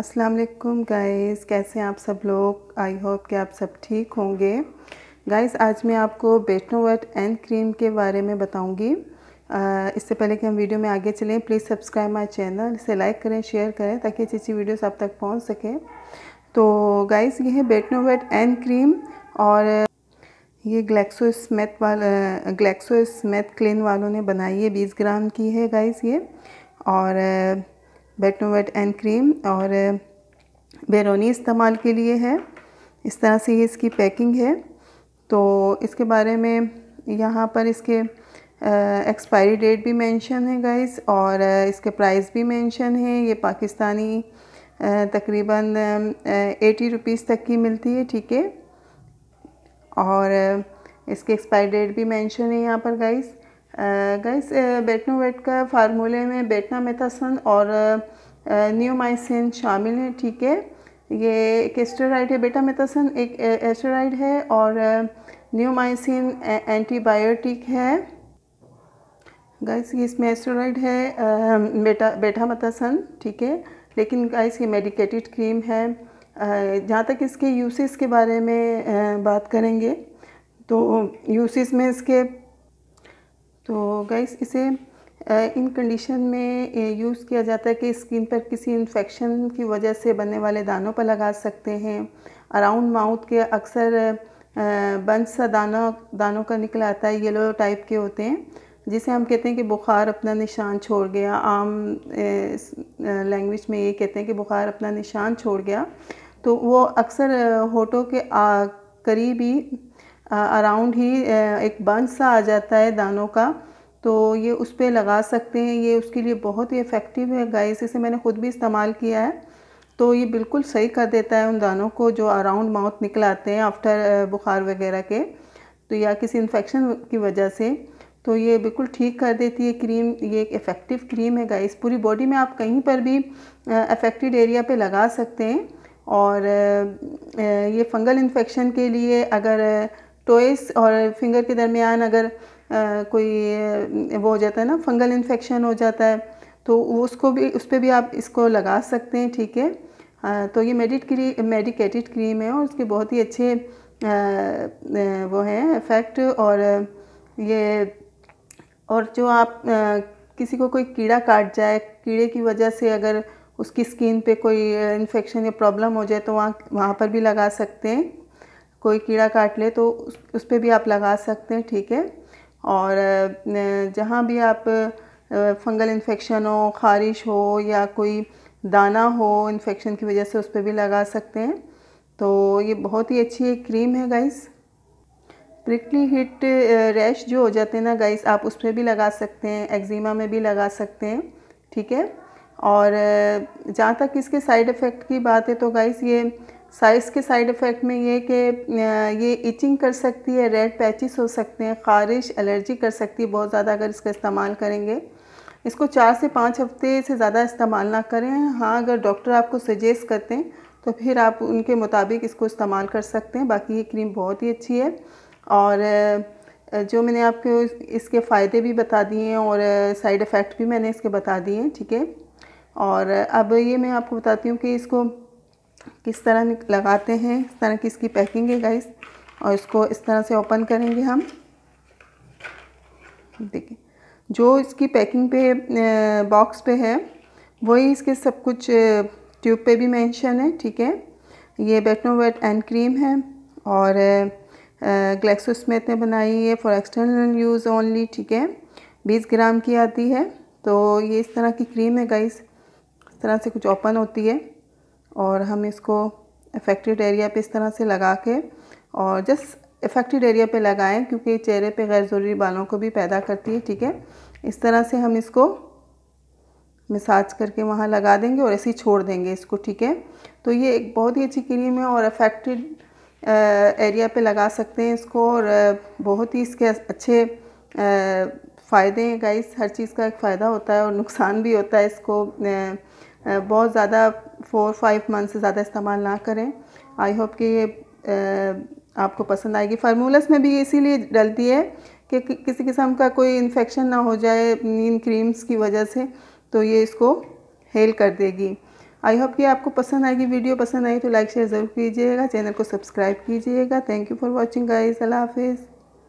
अस्सलाम वालेकुम गाइस कैसे हैं आप सब लोग आई होप कि आप सब ठीक होंगे गाइस आज मैं आपको बेटनोवट एंड क्रीम के बारे में बताऊंगी इससे पहले कि हम वीडियो में आगे चलें प्लीज़ सब्सक्राइब माई चैनल इसे लाइक करें शेयर करें ताकि अच्छी अच्छी वीडियोस आप तक पहुंच सकें तो गाइस ये है बेटनोवट एंड क्रीम और ये ग्लैक्सो स्मेथ वाला ग्लैक्सो स्मेथ क्लिन वालों ने बनाई है बीस ग्राम की है गाइस ये और बेटनोवेट एंड क्रीम और बेरोनी इस्तेमाल के लिए है इस तरह से ही इसकी पैकिंग है तो इसके बारे में यहाँ पर इसके एक्सपायरी डेट भी मेंशन है गाइस और इसके प्राइस भी मेंशन है ये पाकिस्तानी तकरीबन एटी रुपीज़ तक की मिलती है ठीक है और इसके एक्सपायरी डेट भी मेंशन है यहाँ पर गाइस गैस बेटनोवेट का फार्मूले में बेटनामेथासन और न्यूमाइसिन शामिल है ठीक है ये एक एस्टेराइड है बेटामेथासन एक एस्टेराइड है और न्यूमाइसिन एंटीबायोटिक है गैस इसमें एस्टेराइड है बेटा बेटामेथासन ठीक है लेकिन गैस ये मेडिकेटेड क्रीम है जहाँ तक इसके यूसेस के बारे में बात करेंगे तो यूसेस में इसके तो गैस इसे इन कंडीशन में यूज़ किया जाता है कि स्किन पर किसी इन्फेक्शन की वजह से बनने वाले दानों पर लगा सकते हैं अराउंड माउथ के अक्सर बंस सा दाना दानों का निकल आता है येलो टाइप के होते हैं जिसे हम कहते हैं कि बुखार अपना निशान छोड़ गया आम लैंग्वेज में ये कहते हैं कि बुखार अपना निशान छोड़ गया तो वो अक्सर होठों के करीब ही अराउंड ही एक बंस सा आ जाता है दानों का तो ये उस पर लगा सकते हैं ये उसके लिए बहुत ही इफ़ेक्टिव है गाइस इसे मैंने ख़ुद भी इस्तेमाल किया है तो ये बिल्कुल सही कर देता है उन दानों को जो अराउंड माउथ निकल आते हैं आफ्टर बुखार वगैरह के तो या किसी इन्फेक्शन की वजह से तो ये बिल्कुल ठीक कर देती है क्रीम ये एक इफ़ेक्टिव क्रीम है गाइस पूरी बॉडी में आप कहीं पर भी अफेक्टेड एरिया पे लगा सकते हैं और ये फंगल इन्फेक्शन के लिए अगर टोइस और फिंगर के दरमियान अगर आ, कोई वो हो जाता है ना फंगल इन्फेक्शन हो जाता है तो उसको भी उस पर भी आप इसको लगा सकते हैं ठीक है आ, तो ये मेडिट क्री मेडिकेटेड क्रीम है और उसके बहुत ही अच्छे आ, वो हैं इफ़ेक्ट और ये और जो आप आ, किसी को कोई कीड़ा काट जाए कीड़े की वजह से अगर उसकी स्किन पे कोई इन्फेक्शन या प्रॉब्लम हो जाए तो वहाँ वहाँ पर भी लगा सकते हैं कोई कीड़ा काट ले तो उस, पर भी आप लगा सकते हैं ठीक है और जहाँ भी आप फंगल इन्फेक्शन हो ख़ारिश हो या कोई दाना हो इन्फेक्शन की वजह से उस पर भी लगा सकते हैं तो ये बहुत ही अच्छी एक क्रीम है गाइस प्रिकली हिट रैश जो हो जाते हैं ना गाइस आप उस पर भी लगा सकते हैं एक्जिमा में भी लगा सकते हैं ठीक है और जहाँ तक इसके साइड इफ़ेक्ट की बात है तो गाइस ये साइज़ के साइड इफ़ेक्ट में ये कि ये इचिंग कर सकती है रेड पैचिस हो सकते हैं खारिश एलर्जी कर सकती है बहुत ज़्यादा अगर इसका इस्तेमाल करेंगे इसको चार से पाँच हफ्ते से ज़्यादा इस्तेमाल ना करें हाँ अगर डॉक्टर आपको सजेस्ट करते हैं तो फिर आप उनके मुताबिक इसको इस्तेमाल कर सकते हैं बाकी ये क्रीम बहुत ही अच्छी है और जो मैंने आपको इसके फ़ायदे भी बता दिए हैं और साइड इफ़ेक्ट भी मैंने इसके बता दिए हैं ठीक है और अब ये मैं आपको बताती हूँ कि इसको किस तरह लगाते हैं इस तरह की इसकी पैकिंग है गाइस और इसको इस तरह से ओपन करेंगे हम देखिए जो इसकी पैकिंग पे बॉक्स पे है वही इसके सब कुछ ट्यूब पे भी मेंशन है ठीक है ये बेटनोवेट एंड क्रीम है और ग्लेक्सो स्मिथ ने बनाई है फॉर एक्सटर्नल यूज़ ओनली ठीक है बीस ग्राम की आती है तो ये इस तरह की क्रीम है गाइस इस तरह से कुछ ओपन होती है और हम इसको अफेक्टेड एरिया पे इस तरह से लगा के और जस्ट इफेक्टेड एरिया पे लगाएं क्योंकि चेहरे पे गैर ज़रूरी बालों को भी पैदा करती है ठीक है इस तरह से हम इसको मिसाज करके वहाँ लगा देंगे और ऐसे ही छोड़ देंगे इसको ठीक है तो ये एक बहुत ही अच्छी क्रीम है और अफेक्टेड एरिया पे लगा सकते हैं इसको और बहुत ही इसके अच्छे फ़ायदे हैं गाइस हर चीज़ का एक फ़ायदा होता है और नुकसान भी होता है इसको बहुत ज़्यादा फोर फाइव मंथ से ज़्यादा इस्तेमाल ना करें आई होप कि ये आपको पसंद आएगी फार्मूलस में भी इसीलिए डलती है कि किसी किस्म का कोई इन्फेक्शन ना हो जाए इन क्रीम्स की वजह से तो ये इसको हेल कर देगी आई होप कि आपको पसंद आएगी वीडियो पसंद आई तो लाइक शेयर ज़रूर कीजिएगा चैनल को सब्सक्राइब कीजिएगा thank you for watching guys अल्लाह हाफिज़